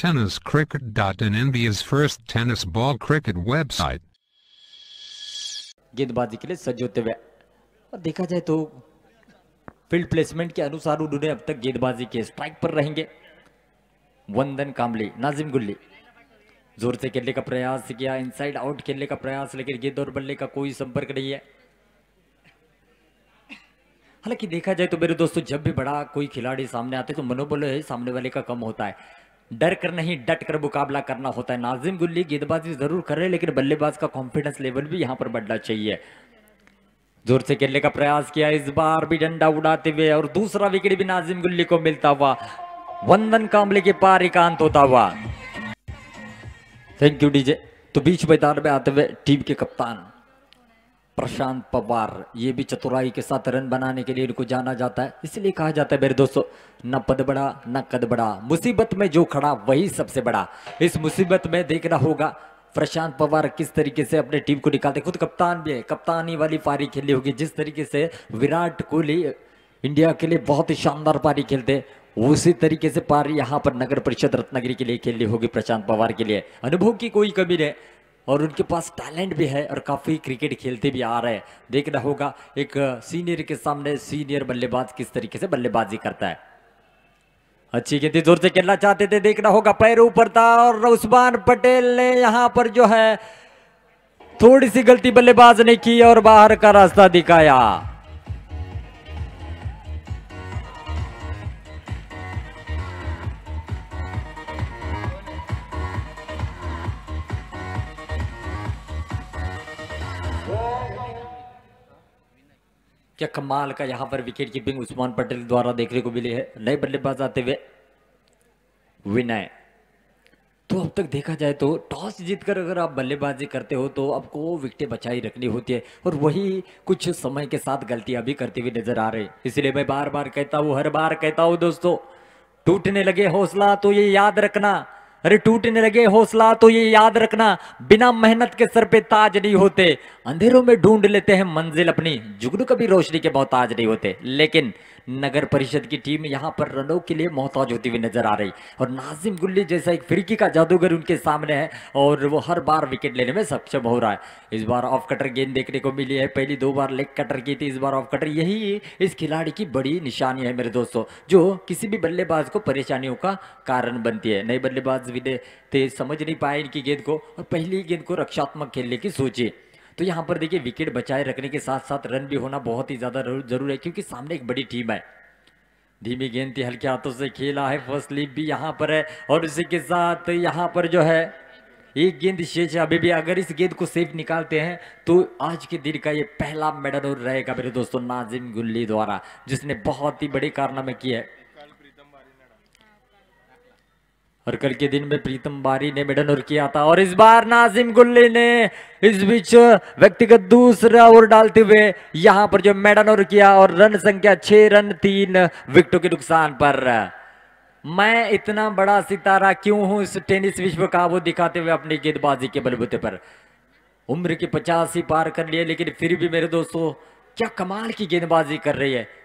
tenniscricket.in India's first tennis ball cricket website. गेंदबाजी के लिए सज्ज होते हुए और देखा जाए तो फील्ड प्लेसमेंट के अनुसार उन्होंने अब तक गेंदबाजी के स्ट्राइक पर रहेंगे वंदन कामली नाजिम गुल्ली जोर से खेलने का प्रयास किया इनसाइड आउट खेलने का प्रयास लेकिन गेंद और बल्ले का कोई संपर्क नहीं है हालांकि देखा जाए तो मेरे दोस्तों जब भी बड़ा कोई खिलाड़ी सामने आते तो मनोबल सामने वाले का कम होता है डर कर नहीं डट कर मुकाबला करना होता है नाजिम गुल्ली गेंदबाजी जरूर कर रहे लेकिन बल्लेबाज का कॉन्फिडेंस लेवल भी यहाँ पर बढ़ना चाहिए जोर से खेलने का प्रयास किया इस बार भी डंडा उड़ाते हुए और दूसरा विकेट भी नाजिम गुल्ली को मिलता हुआ वंदन कामले के पार एकांत होता हुआ थैंक यू डीजे तो बीच मैदान में आते हुए टीम के कप्तान प्रशांत पवार ये भी चतुराई के साथ रन बनाने के लिए इनको जाना जाता है इसलिए कहा जाता है मेरे दोस्तों न पद बड़ा न कद बड़ा मुसीबत में जो खड़ा वही सबसे बड़ा इस मुसीबत में देखना होगा प्रशांत पवार किस तरीके से अपने टीम को निकालते खुद कप्तान भी है कप्तानी वाली पारी खेली होगी जिस तरीके से विराट कोहली इंडिया के लिए बहुत ही शानदार पारी खेलते उसी तरीके से पारी यहाँ पर नगर परिषद रत्नागिरी के लिए खेलनी होगी प्रशांत पवार के लिए अनुभव की कोई कमी नहीं और उनके पास टैलेंट भी है और काफ़ी क्रिकेट खेलते भी आ रहे हैं देखना होगा एक सीनियर के सामने सीनियर बल्लेबाज किस तरीके से बल्लेबाजी करता है अच्छी खेती जोर से खेलना चाहते थे देखना होगा पैर ऊपर था और उस्मान पटेल ने यहाँ पर जो है थोड़ी सी गलती बल्लेबाज ने की और बाहर का रास्ता दिखाया क्या कमाल का यहाँ पर विकेट कीपिंग उस्मान पटेल द्वारा देखने को मिली है नए बल्लेबाज आते हुए विनय तो अब तक देखा जाए तो टॉस जीतकर अगर आप बल्लेबाजी करते हो तो आपको विकटें बचाई रखनी होती है और वही कुछ समय के साथ गलतियां भी करते हुए नजर आ रही इसलिए मैं बार बार कहता हूँ हर बार कहता हूँ दोस्तों टूटने लगे हौसला तो ये याद रखना अरे टूटने लगे हौसला तो ये याद रखना बिना मेहनत के सर पे ताज नहीं होते अंधेरों में ढूंढ लेते हैं मंजिल अपनी जुगनू कभी रोशनी के बहुत ताज नहीं होते लेकिन नगर परिषद की टीम यहाँ पर रनों के लिए मोहताज होती हुई नजर आ रही और नाजिम गुल्ली जैसा एक फिरकी का जादूगर उनके सामने है और वो हर बार विकेट लेने में सक्षम हो रहा है इस बार ऑफ कटर गेंद देखने को मिली है पहली दो बार लेग कटर की थी इस बार ऑफ कटर यही इस खिलाड़ी की बड़ी निशानी है मेरे दोस्तों जो किसी भी बल्लेबाज को परेशानियों का कारण बनती है नए बल्लेबाज भी समझ नहीं पाए इनकी गेंद को और पहली गेंद को रक्षात्मक खेलने की सोची तो यहाँ पर देखिए विकेट बचाए रखने के साथ साथ रन भी होना बहुत ही ज़्यादा जरूर है क्योंकि सामने एक बड़ी टीम है धीमी गेंद थी हल्के हाथों से खेला है फर्स्ट लीप भी यहाँ पर है और उसी के साथ यहाँ पर जो है एक गेंद शेष है अभी भी अगर इस गेंद को सेफ निकालते हैं तो आज के दिन का ये पहला मेडल रहेगा मेरे दोस्तों नाजिम गुल्ली द्वारा जिसने बहुत ही बड़े कारनामे किए और कल के दिन में प्रीतम बारी ने मेडन और किया था और इस बार नाजिम गुल्ली ने इस बीच व्यक्तिगत दूसरा ओवर डालते हुए यहां पर जो मेडन और किया और रन संख्या छह रन तीन विकेटों के नुकसान पर मैं इतना बड़ा सितारा क्यों हूं इस टेनिस विश्व का वो दिखाते हुए अपनी गेंदबाजी के बलबूते पर उम्र के पचास ही पार कर लिए लेकिन फिर भी मेरे दोस्तों क्या कमाल की गेंदबाजी कर रही है